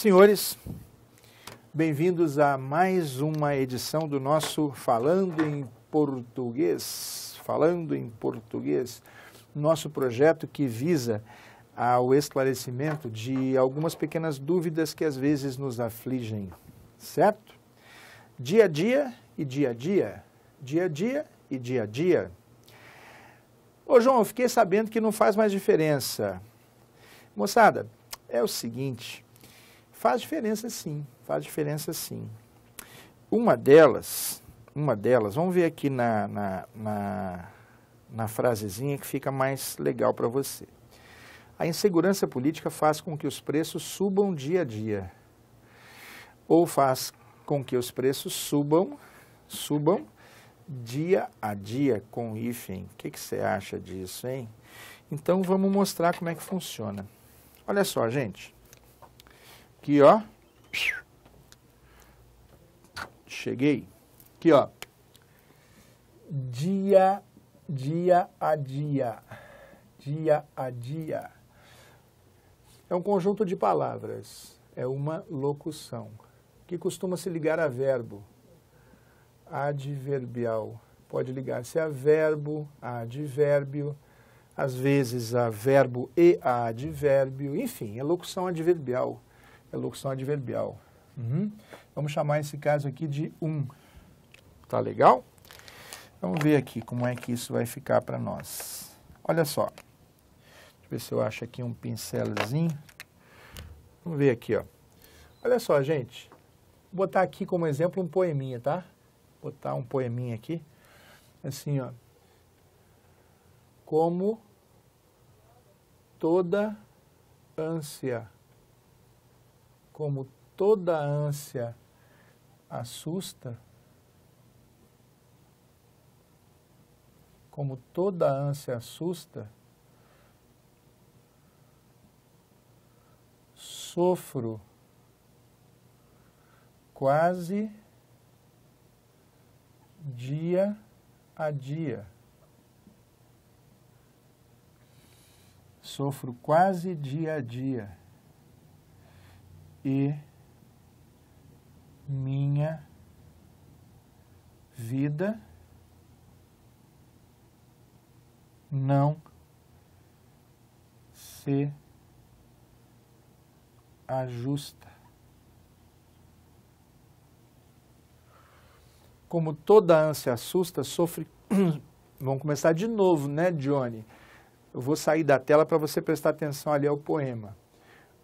Senhores, bem-vindos a mais uma edição do nosso Falando em Português. Falando em Português, nosso projeto que visa ao esclarecimento de algumas pequenas dúvidas que às vezes nos afligem, certo? Dia a dia e dia a dia, dia a dia e dia a dia. Ô João, eu fiquei sabendo que não faz mais diferença. Moçada, é o seguinte, Faz diferença sim, faz diferença sim. Uma delas, uma delas, vamos ver aqui na, na, na, na frasezinha que fica mais legal para você. A insegurança política faz com que os preços subam dia a dia. Ou faz com que os preços subam, subam dia a dia com hífen. O que, que você acha disso, hein? Então vamos mostrar como é que funciona. Olha só, gente. Aqui, ó. Cheguei. Aqui, ó. Dia, dia a dia. Dia a dia. É um conjunto de palavras. É uma locução que costuma se ligar a verbo. Adverbial. Pode ligar-se a verbo, a advérbio às vezes a verbo e a advérbio, enfim, a é locução adverbial. É locução adverbial. Uhum. Vamos chamar esse caso aqui de 1. Um. Tá legal? Vamos ver aqui como é que isso vai ficar para nós. Olha só. Deixa eu ver se eu acho aqui um pincelzinho. Vamos ver aqui, ó. Olha só, gente. Vou botar aqui como exemplo um poeminha, tá? Vou botar um poeminha aqui. Assim, ó. Como toda ânsia como toda ânsia assusta, como toda ânsia assusta, sofro quase dia a dia. Sofro quase dia a dia e minha vida não se ajusta. Como toda ânsia assusta, sofre. Vamos começar de novo, né, Johnny? Eu vou sair da tela para você prestar atenção ali ao poema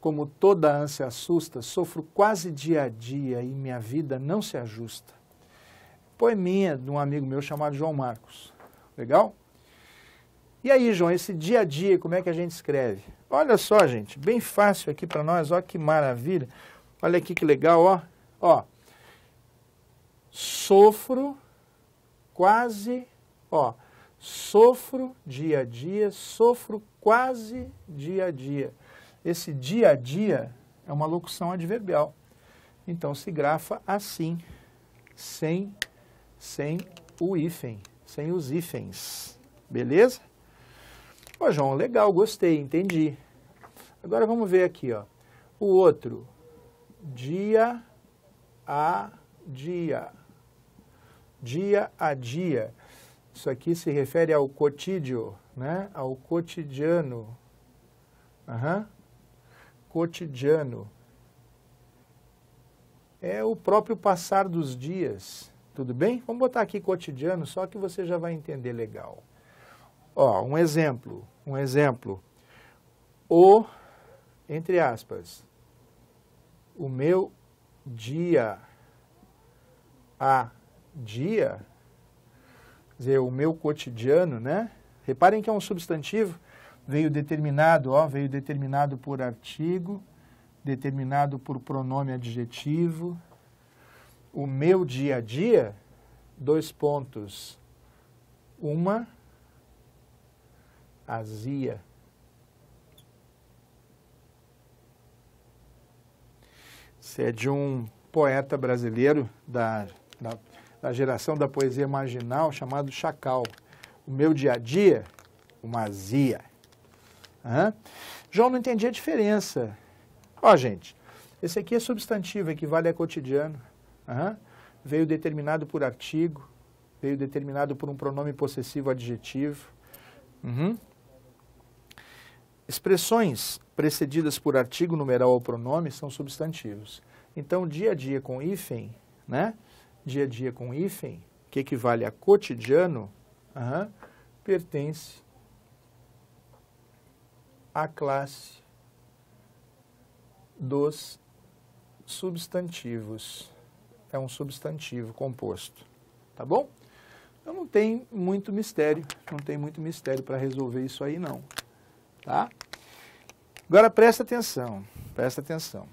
como toda ânsia assusta, sofro quase dia a dia e minha vida não se ajusta. Poeminha de um amigo meu chamado João Marcos. Legal? E aí, João, esse dia a dia, como é que a gente escreve? Olha só, gente, bem fácil aqui para nós, Olha que maravilha. Olha aqui que legal, ó. Ó. Sofro quase, ó. Sofro dia a dia, sofro quase dia a dia esse dia a dia é uma locução adverbial. Então se grafa assim, sem, sem o hífen, sem os hífens. Beleza? Pô, João, legal, gostei, entendi. Agora vamos ver aqui, ó. O outro, dia a dia. Dia a dia. Isso aqui se refere ao cotídio, né? Ao cotidiano. Uhum cotidiano. É o próprio passar dos dias. Tudo bem? Vamos botar aqui cotidiano, só que você já vai entender legal. Ó, um exemplo, um exemplo. O, entre aspas, o meu dia a dia, quer dizer, o meu cotidiano, né? Reparem que é um substantivo veio determinado, ó, veio determinado por artigo, determinado por pronome adjetivo. O meu dia a dia, dois pontos. Uma azia. Isso é de um poeta brasileiro da, da, da geração da poesia marginal chamado Chacal. O meu dia a dia, uma azia. João não entendia a diferença. Ó, gente, esse aqui é substantivo, equivale a cotidiano. Veio determinado por artigo, veio determinado por um pronome possessivo adjetivo. Uhum. Expressões precedidas por artigo, numeral ou pronome são substantivos. Então, dia a dia com hífen, né? Dia a dia com hífen, que equivale a cotidiano, uhum, pertence a classe dos substantivos. É um substantivo composto, tá bom? Então não tem muito mistério, não tem muito mistério para resolver isso aí não, tá? Agora presta atenção, presta atenção.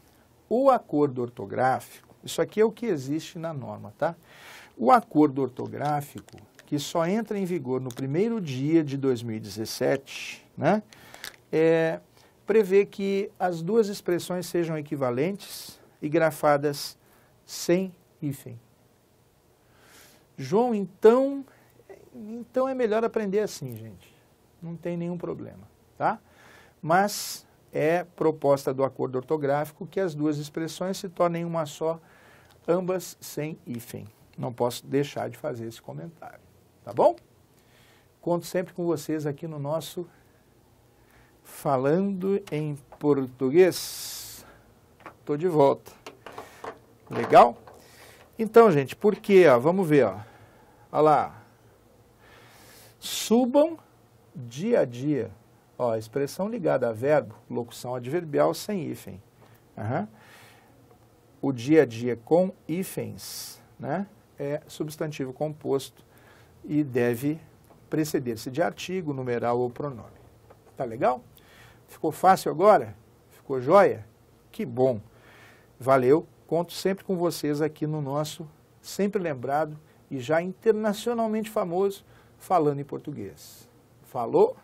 O acordo ortográfico, isso aqui é o que existe na norma, tá? O acordo ortográfico, que só entra em vigor no primeiro dia de 2017, né? é, prevê que as duas expressões sejam equivalentes e grafadas sem hífen. João, então, então é melhor aprender assim, gente. Não tem nenhum problema, tá? Mas é proposta do acordo ortográfico que as duas expressões se tornem uma só, ambas sem hífen. Não posso deixar de fazer esse comentário, tá bom? Conto sempre com vocês aqui no nosso falando em português. estou de volta. Legal? Então, gente, por quê? Ó, vamos ver, Olha lá. Subam dia a dia. Ó, expressão ligada a verbo, locução adverbial sem hífen. Uhum. O dia a dia com hífens, né? É substantivo composto e deve preceder-se de artigo, numeral ou pronome. Tá legal? Ficou fácil agora? Ficou joia? Que bom! Valeu! Conto sempre com vocês aqui no nosso, sempre lembrado e já internacionalmente famoso, falando em português. Falou?